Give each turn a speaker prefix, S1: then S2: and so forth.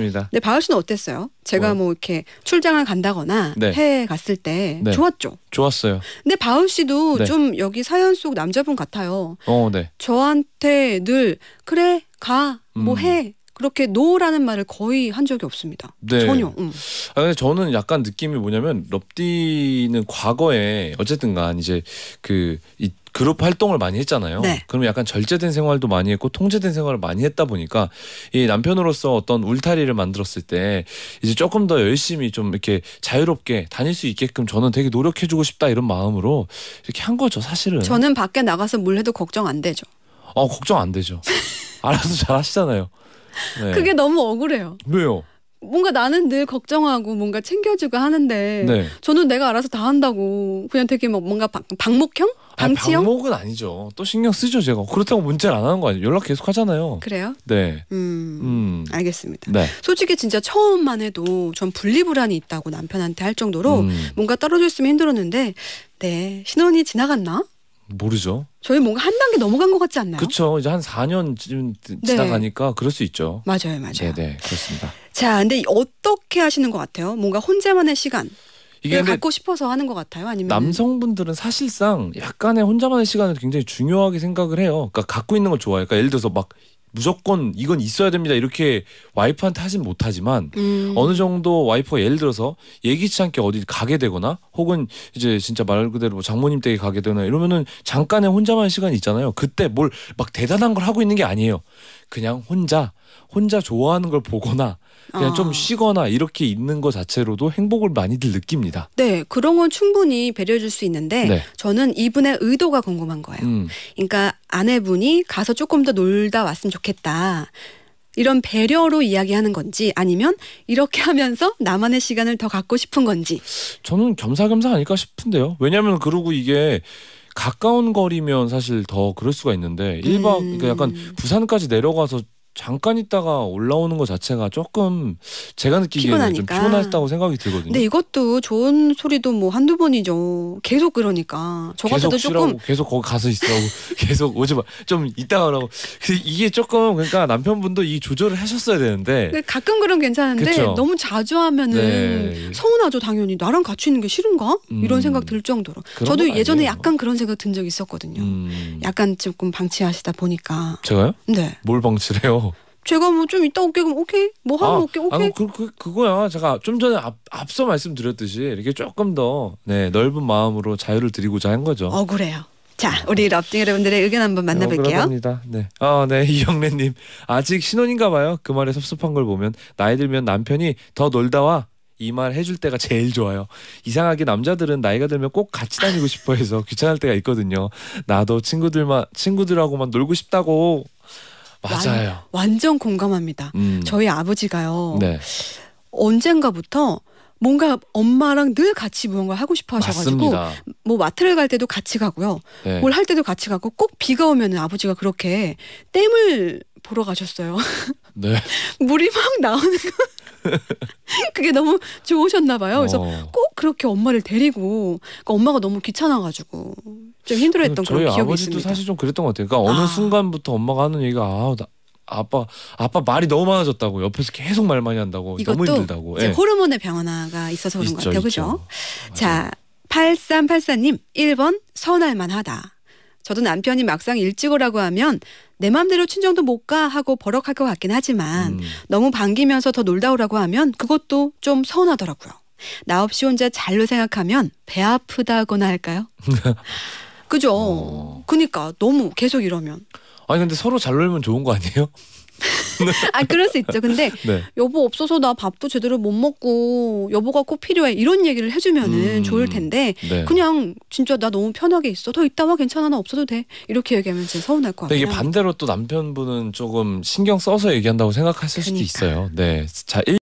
S1: 그렇습니다. 네,
S2: 바울 씨는 어땠어요? 제가 뭐, 뭐 이렇게 출장을 간다거나 네. 해외 갔을 때 네. 좋았죠. 좋았어요. 근데 바울 씨도 네. 좀 여기 사연 속 남자분 같아요. 어, 네. 저한테 늘 그래 가뭐 음. 해. 그렇게 노라는 말을 거의 한 적이 없습니다. 네. 전혀. 음.
S1: 아 근데 저는 약간 느낌이 뭐냐면 럽디는 과거에 어쨌든간 이제 그이 그룹 활동을 많이 했잖아요. 네. 그럼 약간 절제된 생활도 많이 했고 통제된 생활을 많이 했다 보니까 이 남편으로서 어떤 울타리를 만들었을 때 이제 조금 더 열심히 좀 이렇게 자유롭게 다닐 수 있게끔 저는 되게 노력해주고 싶다 이런 마음으로 이렇게 한 거죠 사실은. 저는
S2: 밖에 나가서 뭘 해도 걱정 안 되죠.
S1: 어 걱정 안 되죠. 알아서 잘 하시잖아요. 네. 그게
S2: 너무 억울해요. 왜요? 뭔가 나는 늘 걱정하고 뭔가 챙겨주고 하는데 네. 저는 내가 알아서 다 한다고 그냥 되게 막 뭐 뭔가 방, 방목형?
S1: 방치형? 아, 방목은 아니죠. 또 신경 쓰죠 제가. 그렇다고 문자를 안 하는 거 아니에요. 연락 계속 하잖아요. 그래요? 네. 음, 음. 알겠습니다. 네.
S2: 솔직히 진짜 처음만 해도 전 분리불안이 있다고 남편한테 할 정도로 음. 뭔가 떨어져 있으면 힘들었는데 네 신혼이 지나갔나? 모르죠. 저희 뭔가 한 단계 넘어간 것 같지 않나요?
S1: 그렇죠. 이제 한 4년쯤 지나가니까 네. 그럴 수 있죠. 맞아요, 맞아요. 네, 네 그렇습니다.
S2: 자, 근데 어떻게 하시는 것 같아요? 뭔가 혼자만의 시간. 이게 갖고 싶어서 하는 것 같아요. 아니면
S1: 남성분들은 사실상 약간의 혼자만의 시간을 굉장히 중요하게 생각을 해요. 그러니까 갖고 있는 걸 좋아해요. 그러니까 예를 들어서 막 무조건 이건 있어야 됩니다 이렇게 와이프한테 하진 못하지만 음. 어느 정도 와이프가 예를 들어서 예기치 않게 어디 가게 되거나 혹은 이제 진짜 말 그대로 뭐 장모님 댁에 가게 되거나 이러면은 잠깐의 혼자만의 시간이 있잖아요 그때 뭘 막 대단한 걸 하고 있는 게 아니에요 그냥 혼자 혼자 좋아하는 걸 보거나 그냥 아. 좀 쉬거나 이렇게 있는 것 자체로도 행복을 많이들 느낍니다.
S2: 네, 그런 건 충분히 배려해줄 수 있는데 네. 저는 이분의 의도가 궁금한 거예요. 음. 그러니까 아내분이 가서 조금 더 놀다 왔으면 좋겠다. 이런 배려로 이야기하는 건지 아니면 이렇게 하면서 나만의 시간을 더 갖고 싶은 건지
S1: 저는 겸사겸사 아닐까 싶은데요. 왜냐하면 그러고 이게 가까운 거리면 사실 더 그럴 수가 있는데 1박 그러니까 약간 음. 부산까지 내려가서 잠깐 있다가 올라오는 것 자체가 조금 제가 느끼기에는 피곤하니까. 좀 피곤하다고 생각이 들거든요. 근데
S2: 이것도 좋은 소리도 뭐 한두 번이죠. 계속 그러니까 저 같아도 조금
S1: 계속 거기 가서 있으고 계속 오지 마. 좀 이따가 라고 이게 조금 그러니까 남편분도 이 조절을 하셨어야 되는데 네,
S2: 가끔 그럼 괜찮은데 그쵸? 너무 자주 하면은 네. 서운하죠 당연히 나랑 같이 있는 게 싫은가 음. 이런 생각 들 정도로 저도 예전에 약간 그런 생각 든 적 있었거든요. 음. 약간 조금 방치하시다 보니까 제가요? 네.
S1: 뭘 방치해요?
S2: 제가 뭐 좀 이따 올게 그럼 오케이 뭐 하면 아, 올게 오케이
S1: 아, 그, 그, 그거야 제가 좀 전에 앞, 앞서 말씀드렸듯이 이렇게 조금 더 네, 넓은 마음으로 자유를 드리고자 한 거죠 어
S2: 그래요 자, 우리 럽딩 여러분들의 의견 한번 네, 만나볼게요. 그
S1: 네, 아, 네, 이영래님 아직 신혼인가봐요. 그 말에 섭섭한 걸 보면 나이 들면 남편이 더 놀다와 이 말 해줄 때가 제일 좋아요. 이상하게 남자들은 나이가 들면 꼭 같이 다니고 싶어해서 귀찮을 때가 있거든요. 나도 친구들만 친구들하고만 놀고 싶다고 맞아요.
S2: 완, 완전 공감합니다. 음. 저희 아버지가요. 네. 언젠가부터 뭔가 엄마랑 늘 같이 무언가 하고 싶어 하셔가지고 맞습니다. 뭐 마트를 갈 때도 같이 가고요. 네. 뭘할 때도 같이 가고 꼭 비가 오면 아버지가 그렇게 댐을 보러 가셨어요. 네. 물이 막 나오는 거. 그게 너무 좋으셨나 봐요. 그래서 어. 꼭 그렇게 엄마를 데리고 그러니까 엄마가 너무 귀찮아가지고 좀 힘들어했던 그런 기억이 아버지도 사실
S1: 좀 그랬던 것 같아요. 그러니까 어느 아. 순간부터 엄마가 하는 얘기가 아, 나, 아빠 아빠 말이 너무 많아졌다고 옆에서 계속 말 많이 한다고 너무 힘들다고. 이제 예.
S2: 호르몬의 변화가 있어서 그런 있죠, 것 같아요. 그죠? 자, 8384님 1번 선할 만하다. 저도 남편이 막상 일찍 오라고 하면 내 맘대로 친정도 못 가 하고 버럭할 것 같긴 하지만 음. 너무 반기면서 더 놀다 오라고 하면 그것도 좀 서운하더라고요. 나 없이 혼자 잘로 생각하면 배 아프다거나 할까요? 그죠. 어. 그니까 너무 계속 이러면.
S1: 아니 근데 서로 잘 놀면 좋은 거 아니에요?
S2: 아 그럴 수 있죠. 근데 네. 여보 없어서 나 밥도 제대로 못 먹고 여보가 꼭 필요해 이런 얘기를 해주면은 음, 좋을 텐데 네. 그냥 진짜 나 너무 편하게 있어 더 있다 와 괜찮아 나 없어도 돼 이렇게 얘기하면 진짜 서운할 것 같아요. 이게
S1: 반대로 또 남편분은 조금 신경 써서 얘기한다고 생각하실 그러니까. 수도 있어요. 네, 자 일.